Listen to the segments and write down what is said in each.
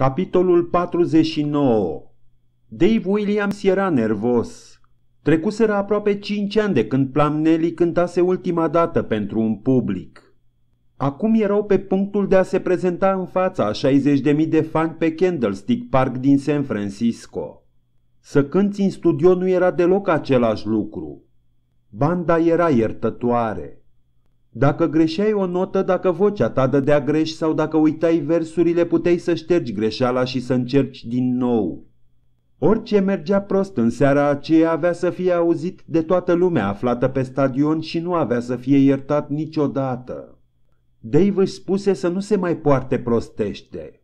Capitolul 49 Dave Williams era nervos. Trecuseră aproape cinci ani de când Plamnelli cântase ultima dată pentru un public. Acum erau pe punctul de a se prezenta în fața a 60.000 de fani pe Candlestick Park din San Francisco. Să cânti în studio nu era deloc același lucru. Banda era iertătoare. Dacă greșeai o notă, dacă vocea ta dădea greș sau dacă uitai versurile, puteai să ștergi greșeala și să încerci din nou. Orice mergea prost în seara aceea avea să fie auzit de toată lumea aflată pe stadion și nu avea să fie iertat niciodată. Dave își spuse să nu se mai poarte prostește.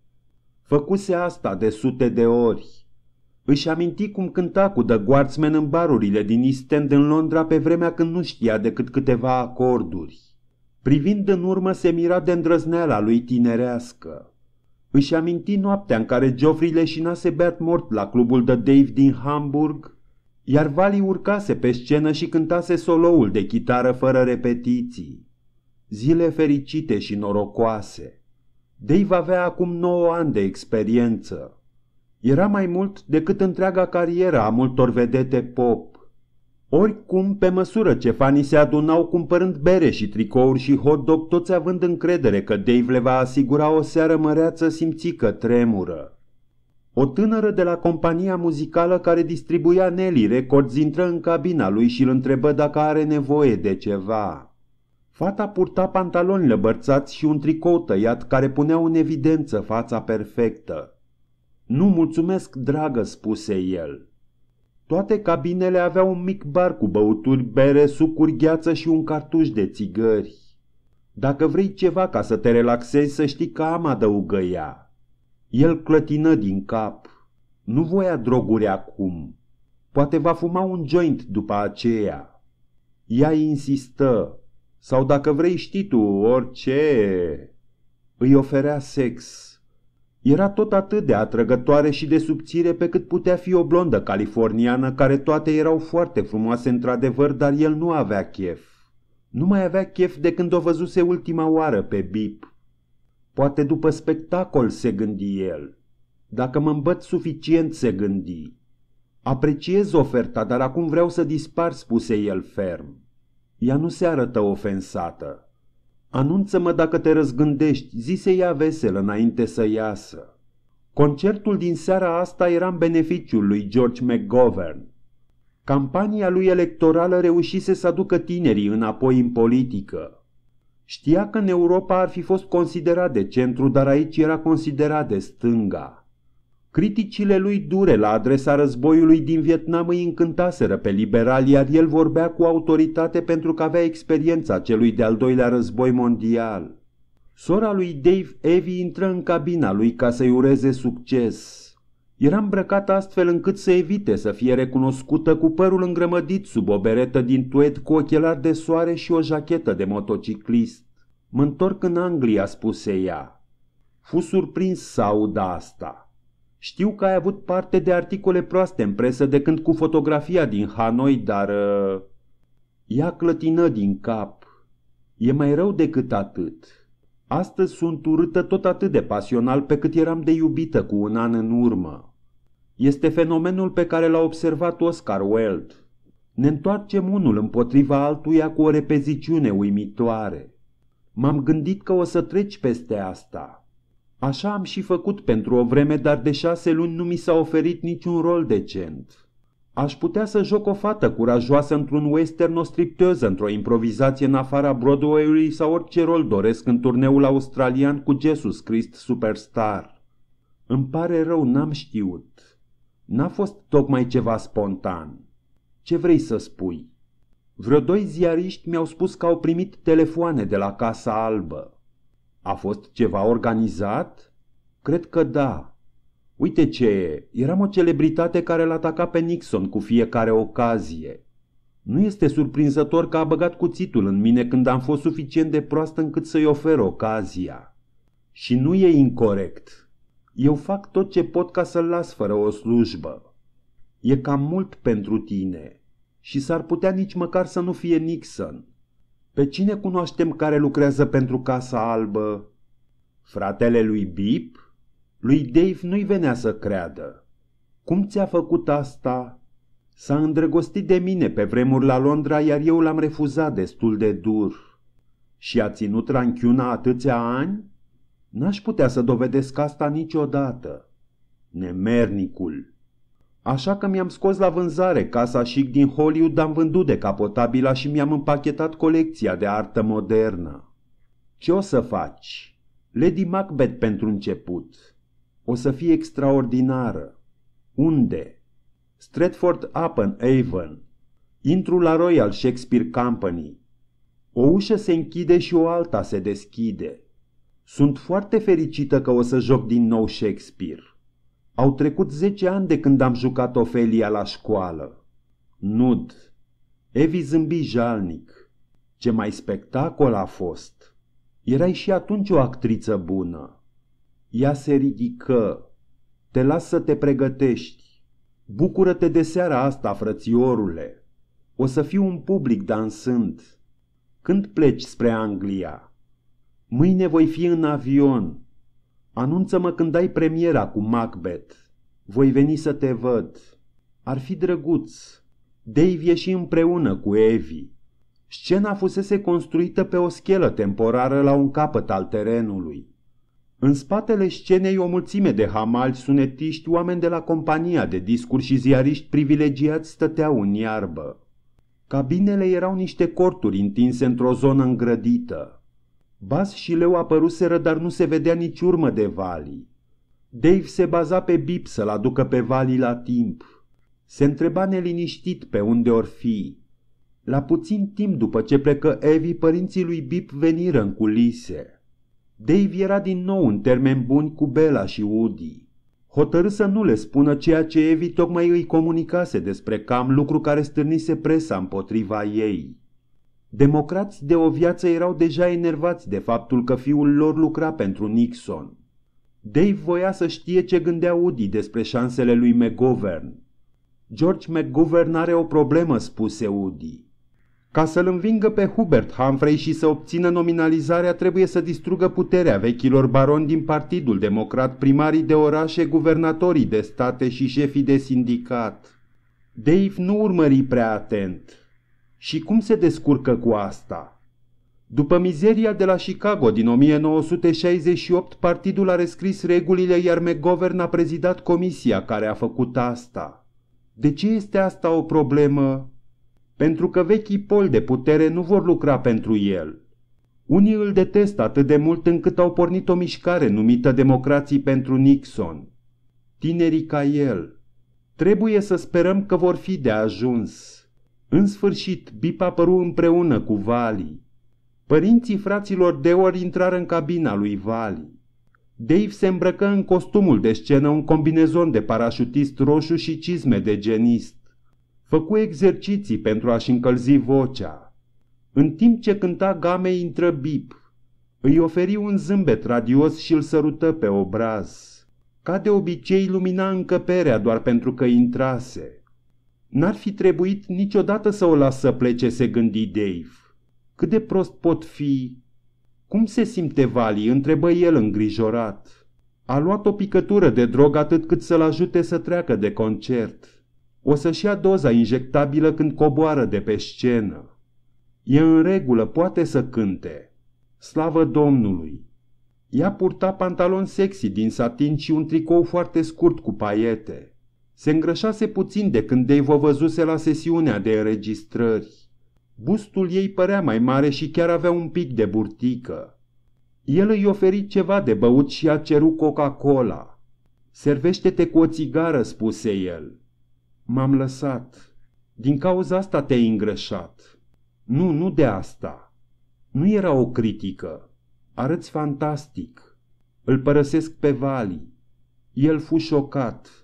Făcuse asta de sute de ori. Își aminti cum cânta cu The Guardsman în barurile din East End în Londra pe vremea când nu știa decât câteva acorduri. Privind în urmă, se mira de îndrăzneala lui tinerească. Își aminti noaptea în care Geoffrey leșinase beat mort la clubul de Dave din Hamburg, iar Vali urcase pe scenă și cântase soloul de chitară fără repetiții. Zile fericite și norocoase. Dave avea acum 9 ani de experiență. Era mai mult decât întreaga carieră a multor vedete pop. Oricum, pe măsură ce fanii se adunau cumpărând bere și tricouri și hot dog, toți având încredere că Dave le va asigura o seară măreață, simți că tremură. O tânără de la compania muzicală care distribuia Nelly Records intră în cabina lui și îl întrebă dacă are nevoie de ceva. Fata purta pantaloni lăbărțați și un tricou tăiat care punea în evidență fața perfectă. Nu mulțumesc, dragă, spuse el. Toate cabinele aveau un mic bar cu băuturi, bere, sucuri, gheață și un cartuș de țigări. Dacă vrei ceva ca să te relaxezi, să știi că am adăugă ea. El clătină din cap. Nu voia droguri acum. Poate va fuma un joint după aceea. Ea insistă. Sau dacă vrei știi tu, orice. Îi oferea sex. Era tot atât de atrăgătoare și de subțire pe cât putea fi o blondă californiană, care toate erau foarte frumoase într-adevăr, dar el nu avea chef. Nu mai avea chef de când o văzuse ultima oară pe Bip. Poate după spectacol se gândi el. Dacă mă îmbăt suficient, se gândi. Apreciez oferta, dar acum vreau să dispar, spuse el ferm. Ea nu se arătă ofensată. Anunță-mă dacă te răzgândești, zise ea veselă înainte să iasă. Concertul din seara asta era în beneficiul lui George McGovern. Campania lui electorală reușise să aducă tinerii înapoi în politică. Știa că în Europa ar fi fost considerat de centru, dar aici era considerat de stânga. Criticile lui dure la adresa războiului din Vietnam îi încântaseră pe liberal, iar el vorbea cu autoritate pentru că avea experiența celui de-al doilea război mondial. Sora lui Dave Evi intră în cabina lui ca să-i ureze succes. Era îmbrăcată astfel încât să evite să fie recunoscută cu părul îngrămădit sub o beretă din tuet cu ochelari de soare și o jachetă de motociclist. Mă întorc în Anglia, spuse ea. Fu surprins să aud asta. Știu că ai avut parte de articole proaste în presă de când cu fotografia din Hanoi, dar... Uh, ea clătină din cap. E mai rău decât atât. Astăzi sunt urâtă tot atât de pasional pe cât eram de iubită cu un an în urmă. Este fenomenul pe care l-a observat Oscar Wilde. Ne întoarcem unul împotriva altuia cu o repeziciune uimitoare. M-am gândit că o să treci peste asta. Așa am și făcut pentru o vreme, dar de șase luni nu mi s-a oferit niciun rol decent. Aș putea să joc o fată curajoasă într-un western o stripteză, într-o improvizație în afara Broadway-ului sau orice rol doresc în turneul australian cu Jesus Christ Superstar. Îmi pare rău, n-am știut. N-a fost tocmai ceva spontan. Ce vrei să spui? Vreo doi ziariști mi-au spus că au primit telefoane de la Casa Albă. A fost ceva organizat? Cred că da. Uite ce e, eram o celebritate care l atacat pe Nixon cu fiecare ocazie. Nu este surprinzător că a băgat cuțitul în mine când am fost suficient de proastă încât să-i ofer ocazia. Și nu e incorrect. Eu fac tot ce pot ca să-l las fără o slujbă. E cam mult pentru tine. Și s-ar putea nici măcar să nu fie Nixon. Pe cine cunoaștem care lucrează pentru Casa Albă? Fratele lui Bip? Lui Dave nu-i venea să creadă. Cum ți-a făcut asta? S-a îndrăgostit de mine pe vremuri la Londra, iar eu l-am refuzat destul de dur. Și a ținut ranchiuna atâția ani? N-aș putea să dovedesc asta niciodată. Nemernicul! Așa că mi-am scos la vânzare casa chic din Hollywood, am vândut decapotabila și mi-am împachetat colecția de artă modernă. Ce o să faci? Lady Macbeth pentru început. O să fie extraordinară. Unde? Stratford upon Avon. Intru la Royal Shakespeare Company. O ușă se închide și o alta se deschide. Sunt foarte fericită că o să joc din nou Shakespeare. Au trecut zece ani de când am jucat Ofelia la școală. Nud. Evi zâmbi jalnic. Ce mai spectacol a fost! Erai și atunci o actriță bună. Ea se ridică. Te las să te pregătești. Bucură-te de seara asta, frățiorule. O să fiu un public dansând. Când pleci spre Anglia? Mâine voi fi în avion. Anunță-mă când ai premiera cu Macbeth. Voi veni să te văd. Ar fi drăguț. Dave ieși împreună cu Evie. Scena fusese construită pe o schelă temporară la un capăt al terenului. În spatele scenei o mulțime de hamali, sunetiști, oameni de la compania de discuri și ziariști privilegiați stăteau în iarbă. Cabinele erau niște corturi întinse într-o zonă îngrădită. Baz și Leu apăruseră, dar nu se vedea nici urmă de Vali. Dave se baza pe Bip să-l aducă pe Vali la timp. Se întreba neliniștit pe unde or fi. La puțin timp după ce plecă Evi, părinții lui Bip veniră în culise. Dave era din nou în termen buni cu Bella și Woody. Hotărâ să nu le spună ceea ce Evi tocmai îi comunicase despre cam lucru care stârnise presa împotriva ei. Democrați de o viață erau deja enervați de faptul că fiul lor lucra pentru Nixon. Dave voia să știe ce gândea Udi despre șansele lui McGovern. George McGovern are o problemă, spuse Udi. Ca să-l învingă pe Hubert Humphrey și să obțină nominalizarea, trebuie să distrugă puterea vechilor baroni din Partidul Democrat, primarii de orașe, guvernatorii de state și șefii de sindicat. Dave nu urmări prea atent. Și cum se descurcă cu asta? După mizeria de la Chicago din 1968, partidul a rescris regulile, iar McGovern a prezidat comisia care a făcut asta. De ce este asta o problemă? Pentru că vechii poli de putere nu vor lucra pentru el. Unii îl detestă atât de mult încât au pornit o mișcare numită Democrații pentru Nixon. Tinerii ca el. Trebuie să sperăm că vor fi de ajuns. În sfârșit, Bip apăru împreună cu Vali. Părinții fraților de ori intrară în cabina lui Vali. Dave se îmbrăcă în costumul de scenă un combinezon de parașutist roșu și cizme de genist. Făcu exerciții pentru a-și încălzi vocea. În timp ce cânta game intră Bip. Îi oferi un zâmbet radios și îl sărută pe obraz. Ca de obicei, lumina încăperea doar pentru că intrase. N-ar fi trebuit niciodată să o las să plece, se gândi Dave. Cât de prost pot fi? Cum se simte Vali? întrebă el îngrijorat. A luat o picătură de drog atât cât să-l ajute să treacă de concert. O să-și ia doza injectabilă când coboară de pe scenă. E în regulă, poate să cânte. Slavă Domnului! Ea purta pantalon sexy din satin și un tricou foarte scurt cu paiete. Se îngrășase puțin de când ei vă văzuse la sesiunea de înregistrări. Bustul ei părea mai mare și chiar avea un pic de burtică. El îi oferi ceva de băut și a cerut Coca-Cola. Servește-te cu o țigară, spuse el. M-am lăsat. Din cauza asta te-ai îngrășat. Nu, nu de asta. Nu era o critică. Arăți fantastic. Îl părăsesc pe Vali. El fu șocat.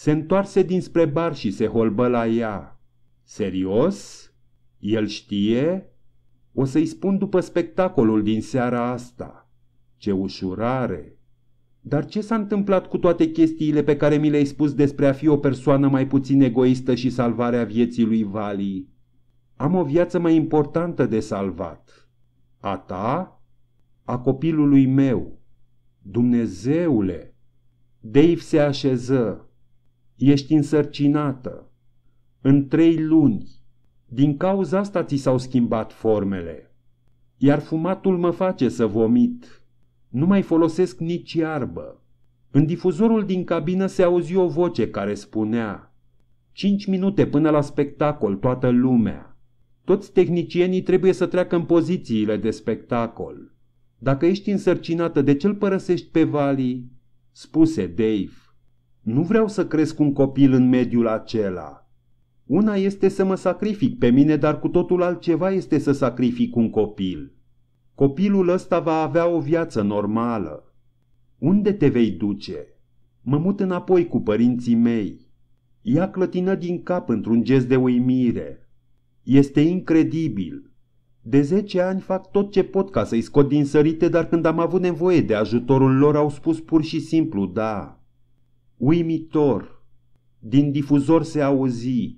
Se întoarse dinspre bar și se holbă la ea. Serios? El știe? O să-i spun după spectacolul din seara asta. Ce ușurare! Dar ce s-a întâmplat cu toate chestiile pe care mi le-ai spus despre a fi o persoană mai puțin egoistă și salvarea vieții lui Vali? Am o viață mai importantă de salvat. A ta? A copilului meu. Dumnezeule! Dave se așeză ești însărcinată. În trei luni. Din cauza asta ți s-au schimbat formele. Iar fumatul mă face să vomit. Nu mai folosesc nici iarbă. În difuzorul din cabină se auzi o voce care spunea Cinci minute până la spectacol, toată lumea. Toți tehnicienii trebuie să treacă în pozițiile de spectacol. Dacă ești însărcinată, de ce îl părăsești pe Vali? Spuse Dave. Nu vreau să cresc un copil în mediul acela. Una este să mă sacrific pe mine, dar cu totul altceva este să sacrific un copil. Copilul ăsta va avea o viață normală. Unde te vei duce? Mă mut înapoi cu părinții mei. Ea clătină din cap într-un gest de uimire. Este incredibil. De zece ani fac tot ce pot ca să-i scot din sărite, dar când am avut nevoie de ajutorul lor au spus pur și simplu da uimitor, din difuzor se auzi,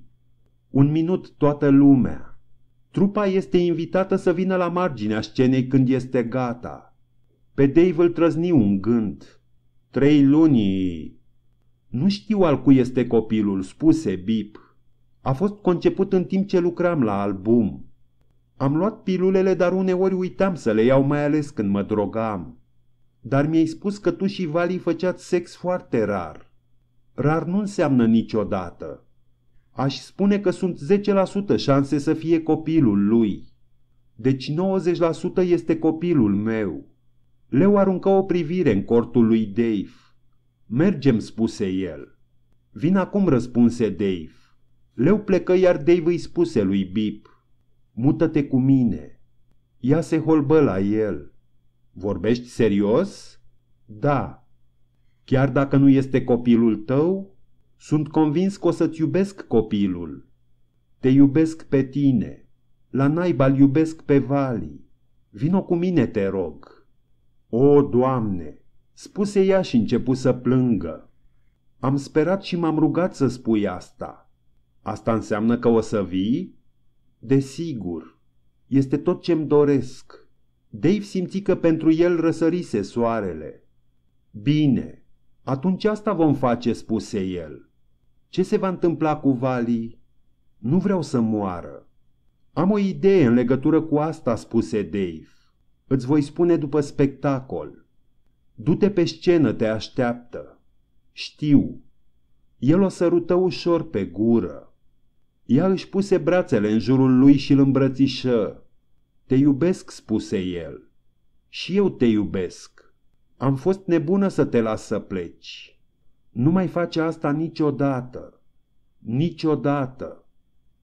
un minut toată lumea. Trupa este invitată să vină la marginea scenei când este gata. Pe Dave îl trăzni un gând. Trei luni. Nu știu al cui este copilul, spuse Bip. A fost conceput în timp ce lucram la album. Am luat pilulele, dar uneori uitam să le iau, mai ales când mă drogam. Dar mi-ai spus că tu și Vali făceați sex foarte rar. Rar nu înseamnă niciodată. Aș spune că sunt 10% șanse să fie copilul lui. Deci 90% este copilul meu. Leu aruncă o privire în cortul lui Dave. Mergem, spuse el. Vin acum, răspunse Dave. Leu plecă iar Dave îi spuse lui Bip. Mută-te cu mine. Ea se holbă la el. Vorbești serios? Da, Chiar dacă nu este copilul tău, sunt convins că o să-ți iubesc copilul. Te iubesc pe tine. La naiba iubesc pe Vali. Vino cu mine, te rog. O, Doamne! Spuse ea și începu să plângă. Am sperat și m-am rugat să spui asta. Asta înseamnă că o să vii? Desigur. Este tot ce-mi doresc. Dave simți că pentru el răsărise soarele. Bine, atunci asta vom face, spuse el. Ce se va întâmpla cu Vali? Nu vreau să moară. Am o idee în legătură cu asta, spuse Dave. Îți voi spune după spectacol. Du-te pe scenă, te așteaptă. Știu. El o sărută ușor pe gură. Ea își puse brațele în jurul lui și îl îmbrățișă. Te iubesc, spuse el. Și eu te iubesc. Am fost nebună să te las să pleci. Nu mai face asta niciodată. Niciodată.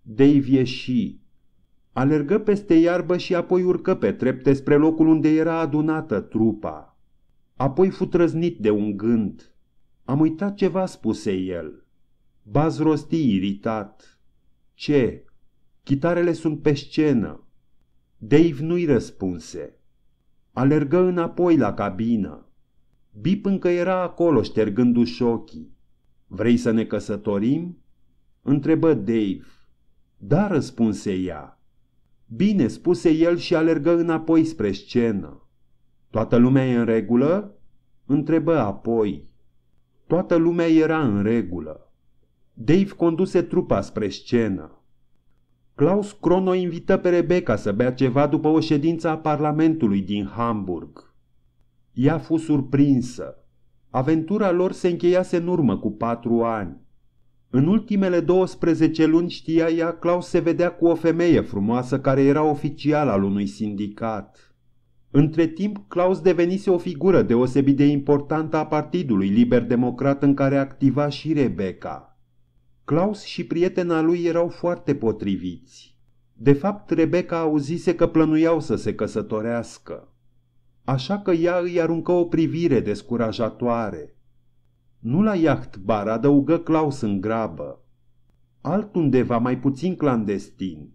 Dave ieși. Alergă peste iarbă și apoi urcă pe trepte spre locul unde era adunată trupa. Apoi fu trăznit de un gând. Am uitat ceva, spuse el. Baz rosti iritat. Ce? Chitarele sunt pe scenă. Dave nu-i răspunse. Alergă înapoi la cabină. Bip încă era acolo, ștergându-și ochii. Vrei să ne căsătorim?" întrebă Dave. Da, răspunse ea. Bine, spuse el și alergă înapoi spre scenă. Toată lumea e în regulă? întrebă apoi. Toată lumea era în regulă. Dave conduse trupa spre scenă. Klaus Krono invită pe Rebecca să bea ceva după o ședință a Parlamentului din Hamburg. Ea a fost surprinsă. Aventura lor se încheiase în urmă cu patru ani. În ultimele 12 luni știa ea, Claus se vedea cu o femeie frumoasă care era oficial al unui sindicat. Între timp, Claus devenise o figură deosebit de importantă a Partidului Liber Democrat în care activa și Rebecca. Claus și prietena lui erau foarte potriviți. De fapt, Rebecca auzise că plănuiau să se căsătorească așa că ea îi aruncă o privire descurajatoare. Nu la bar, adăugă Claus în grabă. Altundeva mai puțin clandestin.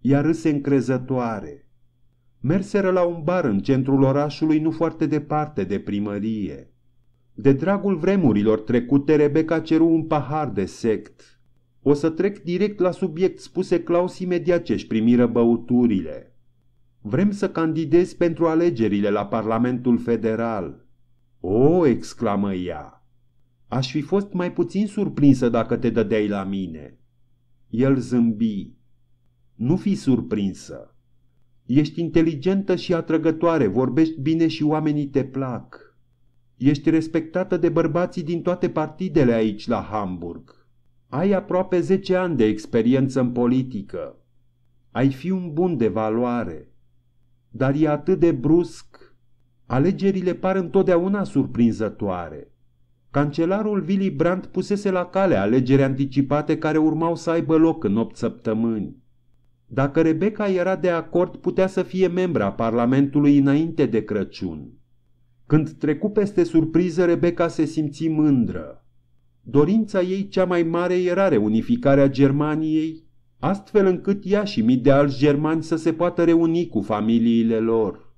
Ea râse încrezătoare. Merseră la un bar în centrul orașului nu foarte departe de primărie. De dragul vremurilor trecute, Rebecca ceru un pahar de sect. O să trec direct la subiect, spuse Claus imediat ce-și primiră băuturile. Vrem să candidez pentru alegerile la Parlamentul Federal. O, exclamă ea. Aș fi fost mai puțin surprinsă dacă te dădeai la mine. El zâmbi. Nu fi surprinsă. Ești inteligentă și atrăgătoare, vorbești bine și oamenii te plac. Ești respectată de bărbații din toate partidele aici la Hamburg. Ai aproape 10 ani de experiență în politică. Ai fi un bun de valoare dar e atât de brusc. Alegerile par întotdeauna surprinzătoare. Cancelarul Willy Brandt pusese la cale alegeri anticipate care urmau să aibă loc în 8 săptămâni. Dacă Rebecca era de acord, putea să fie membra Parlamentului înainte de Crăciun. Când trecu peste surpriză, Rebecca se simți mândră. Dorința ei cea mai mare era reunificarea Germaniei, astfel încât ea și mii de alți germani să se poată reuni cu familiile lor.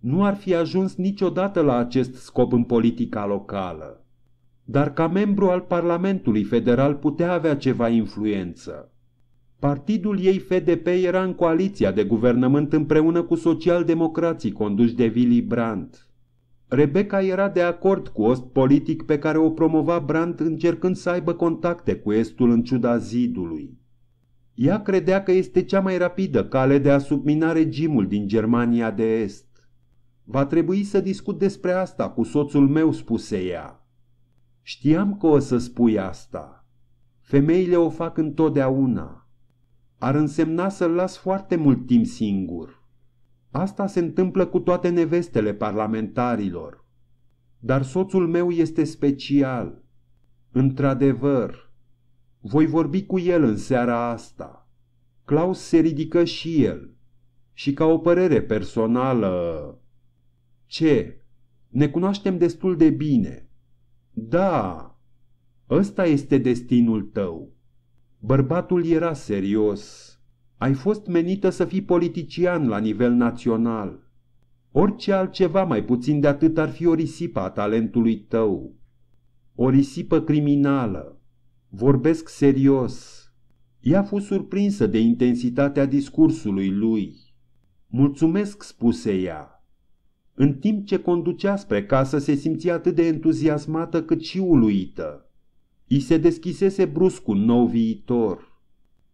Nu ar fi ajuns niciodată la acest scop în politica locală, dar ca membru al Parlamentului Federal putea avea ceva influență. Partidul ei FDP era în coaliția de guvernământ împreună cu socialdemocrații conduși de Willy Brandt. Rebecca era de acord cu ost politic pe care o promova Brandt încercând să aibă contacte cu estul în ciuda zidului. Ea credea că este cea mai rapidă cale de a submina regimul din Germania de Est. Va trebui să discut despre asta cu soțul meu, spuse ea. Știam că o să spui asta. Femeile o fac întotdeauna. Ar însemna să-l las foarte mult timp singur. Asta se întâmplă cu toate nevestele parlamentarilor. Dar soțul meu este special. Într-adevăr, voi vorbi cu el în seara asta. Claus se ridică și el. Și ca o părere personală... Ce? Ne cunoaștem destul de bine. Da, ăsta este destinul tău. Bărbatul era serios. Ai fost menită să fii politician la nivel național. Orice altceva mai puțin de atât ar fi o risipă a talentului tău. O risipă criminală. Vorbesc serios. Ea a fost surprinsă de intensitatea discursului lui. Mulțumesc, spuse ea. În timp ce conducea spre casă, se simțea atât de entuziasmată cât și uluită. I se deschisese brusc un nou viitor.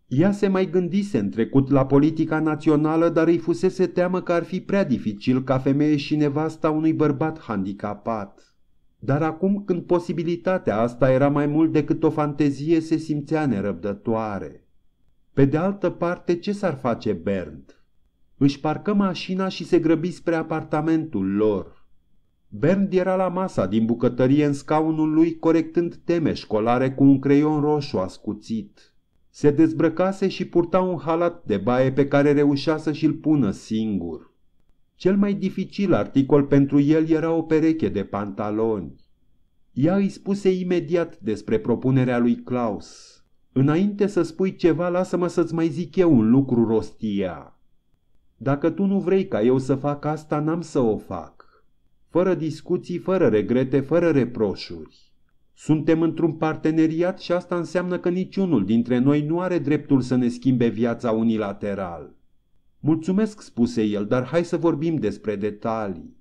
Ea se mai gândise în trecut la politica națională, dar îi fusese teamă că ar fi prea dificil ca femeie și nevasta unui bărbat handicapat. Dar acum când posibilitatea asta era mai mult decât o fantezie, se simțea nerăbdătoare. Pe de altă parte, ce s-ar face Bernd? Își parcă mașina și se grăbi spre apartamentul lor. Bernd era la masa din bucătărie în scaunul lui, corectând teme școlare cu un creion roșu ascuțit. Se dezbrăcase și purta un halat de baie pe care reușea să și-l pună singur. Cel mai dificil articol pentru el era o pereche de pantaloni. Ea îi spuse imediat despre propunerea lui Klaus. Înainte să spui ceva, lasă-mă să-ți mai zic eu un lucru, Rostia. Dacă tu nu vrei ca eu să fac asta, n-am să o fac. Fără discuții, fără regrete, fără reproșuri. Suntem într-un parteneriat și asta înseamnă că niciunul dintre noi nu are dreptul să ne schimbe viața unilateral. Mulțumesc, spuse el, dar hai să vorbim despre detalii.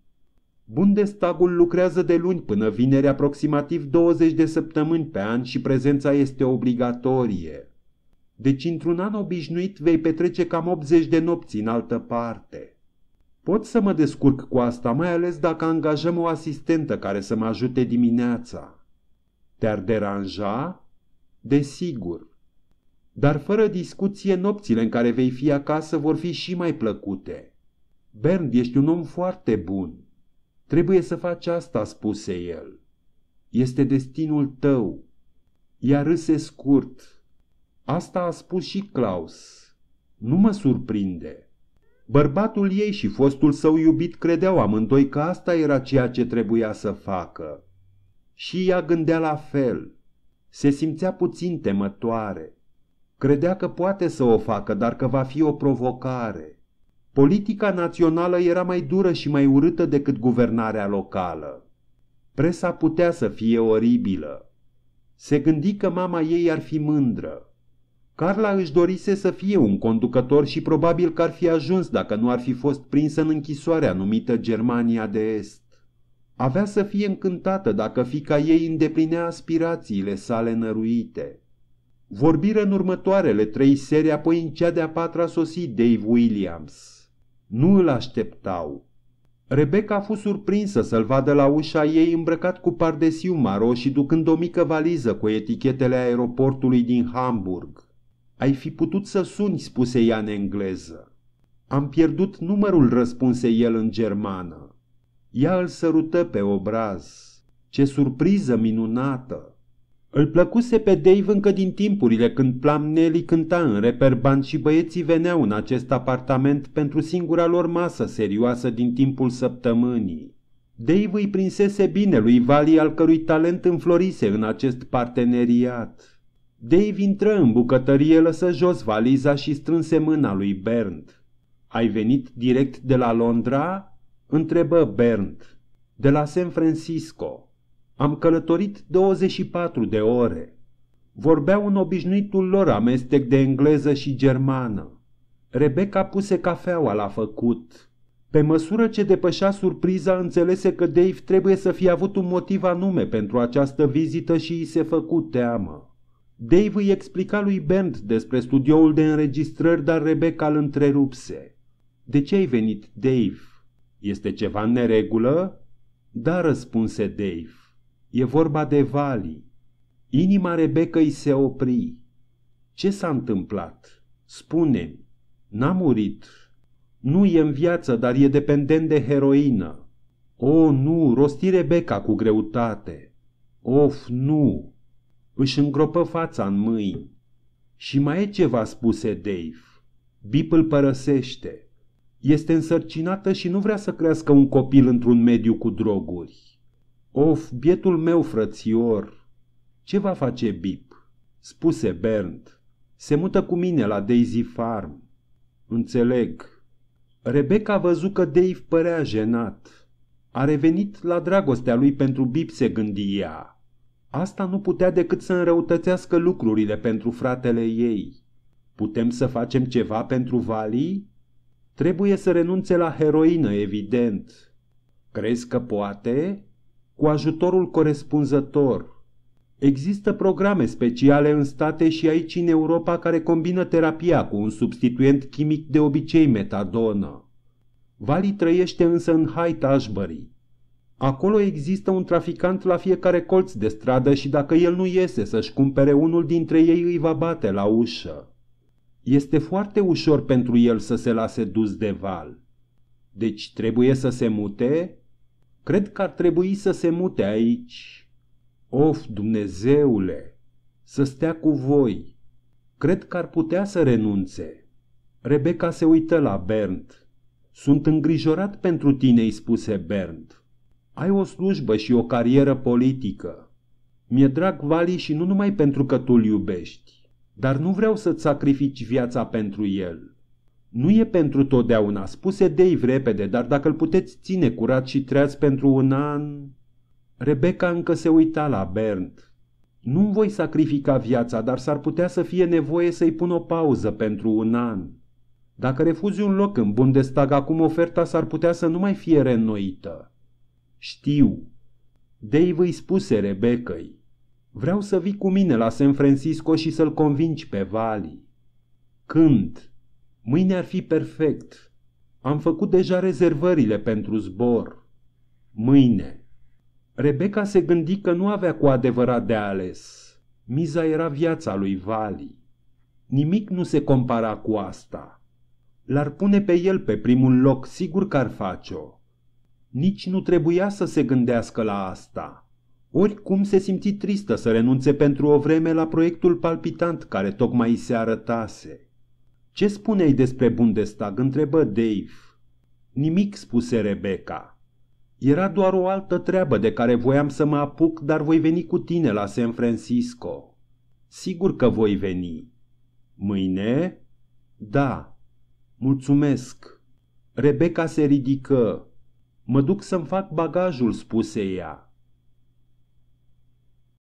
Bundestagul lucrează de luni până vineri aproximativ 20 de săptămâni pe an și prezența este obligatorie. Deci într-un an obișnuit vei petrece cam 80 de nopți în altă parte. Pot să mă descurc cu asta, mai ales dacă angajăm o asistentă care să mă ajute dimineața. Te-ar deranja? Desigur. Dar fără discuție, nopțile în care vei fi acasă vor fi și mai plăcute. Bernd, ești un om foarte bun. Trebuie să faci asta, spuse el. Este destinul tău. Ea râse scurt. Asta a spus și Claus. Nu mă surprinde. Bărbatul ei și fostul său iubit credeau amândoi că asta era ceea ce trebuia să facă. Și ea gândea la fel. Se simțea puțin temătoare. Credea că poate să o facă, dar că va fi o provocare. Politica națională era mai dură și mai urâtă decât guvernarea locală. Presa putea să fie oribilă. Se gândi că mama ei ar fi mândră. Carla își dorise să fie un conducător și probabil că ar fi ajuns dacă nu ar fi fost prinsă în închisoarea numită Germania de Est. Avea să fie încântată dacă fica ei îndeplinea aspirațiile sale năruite. Vorbiră în următoarele trei serii, apoi în cea de-a patra sosi Dave Williams. Nu îl așteptau. Rebecca a fost surprinsă să-l vadă la ușa ei îmbrăcat cu pardesiu maro și ducând o mică valiză cu etichetele aeroportului din Hamburg. Ai fi putut să suni, spuse ea în engleză. Am pierdut numărul, răspunse el în germană. Ea îl sărută pe obraz. Ce surpriză minunată! Îl plăcuse pe Dave încă din timpurile când Plamneli cânta în reperban și băieții veneau în acest apartament pentru singura lor masă serioasă din timpul săptămânii. Dave îi prinsese bine lui Vali al cărui talent înflorise în acest parteneriat. Dave intră în bucătărie, lăsă jos valiza și strânse mâna lui Bernd. Ai venit direct de la Londra?" întrebă Bernd. De la San Francisco." Am călătorit 24 de ore. Vorbeau în obișnuitul lor amestec de engleză și germană. Rebecca puse cafeaua la făcut. Pe măsură ce depășea surpriza, înțelese că Dave trebuie să fie avut un motiv anume pentru această vizită și îi se făcu teamă. Dave îi explica lui Bent despre studioul de înregistrări, dar Rebecca îl întrerupse. De ce ai venit, Dave? Este ceva în neregulă?" Da, răspunse Dave. E vorba de Vali. Inima Rebecăi se opri. Ce s-a întâmplat? Spune-mi. N-a murit. Nu e în viață, dar e dependent de heroină. O, nu, rosti Rebecca cu greutate. Of, nu! Își îngropă fața în mâini. Și mai e ceva spuse Dave. Bip îl părăsește. Este însărcinată și nu vrea să crească un copil într-un mediu cu droguri. Of, bietul meu frățior! Ce va face Bip? Spuse Bernd. Se mută cu mine la Daisy Farm. Înțeleg. Rebecca a văzut că Dave părea jenat. A revenit la dragostea lui pentru Bip, se gândi ea. Asta nu putea decât să înrăutățească lucrurile pentru fratele ei. Putem să facem ceva pentru Vali? Trebuie să renunțe la heroină, evident. Crezi că poate? cu ajutorul corespunzător. Există programe speciale în state și aici în Europa care combină terapia cu un substituent chimic de obicei metadonă. Vali trăiește însă în Haight Ashbury. Acolo există un traficant la fiecare colț de stradă și dacă el nu iese să-și cumpere unul dintre ei îi va bate la ușă. Este foarte ușor pentru el să se lase dus de val. Deci trebuie să se mute? Cred că ar trebui să se mute aici. Of, Dumnezeule, să stea cu voi. Cred că ar putea să renunțe. Rebecca se uită la Bernd. Sunt îngrijorat pentru tine, îi spuse Bernd. Ai o slujbă și o carieră politică. Mi-e drag Vali și nu numai pentru că tu-l iubești, dar nu vreau să-ți sacrifici viața pentru el. Nu e pentru totdeauna, spuse Dave repede, dar dacă îl puteți ține curat și treaz pentru un an... Rebecca încă se uita la Bernd. nu voi sacrifica viața, dar s-ar putea să fie nevoie să-i pun o pauză pentru un an. Dacă refuzi un loc în Bundestag acum, oferta s-ar putea să nu mai fie reînnoită. Știu. Dave îi spuse Rebecăi. Vreau să vii cu mine la San Francisco și să-l convingi pe Vali. Când? Mâine ar fi perfect. Am făcut deja rezervările pentru zbor. Mâine. Rebecca se gândi că nu avea cu adevărat de ales. Miza era viața lui Vali. Nimic nu se compara cu asta. L-ar pune pe el pe primul loc, sigur că ar face-o. Nici nu trebuia să se gândească la asta. Oricum se simți tristă să renunțe pentru o vreme la proiectul palpitant care tocmai îi se arătase. Ce spuneai despre Bundestag?" întrebă Dave. Nimic, spuse Rebecca. Era doar o altă treabă de care voiam să mă apuc, dar voi veni cu tine la San Francisco. Sigur că voi veni. Mâine? Da. Mulțumesc. Rebecca se ridică. Mă duc să-mi fac bagajul, spuse ea.